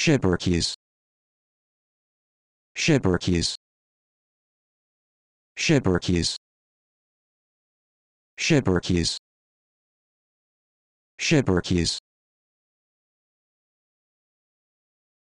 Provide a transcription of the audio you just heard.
Schipperkes. Schipperkes. Schipperkes. Schipperkes. Schipperkes.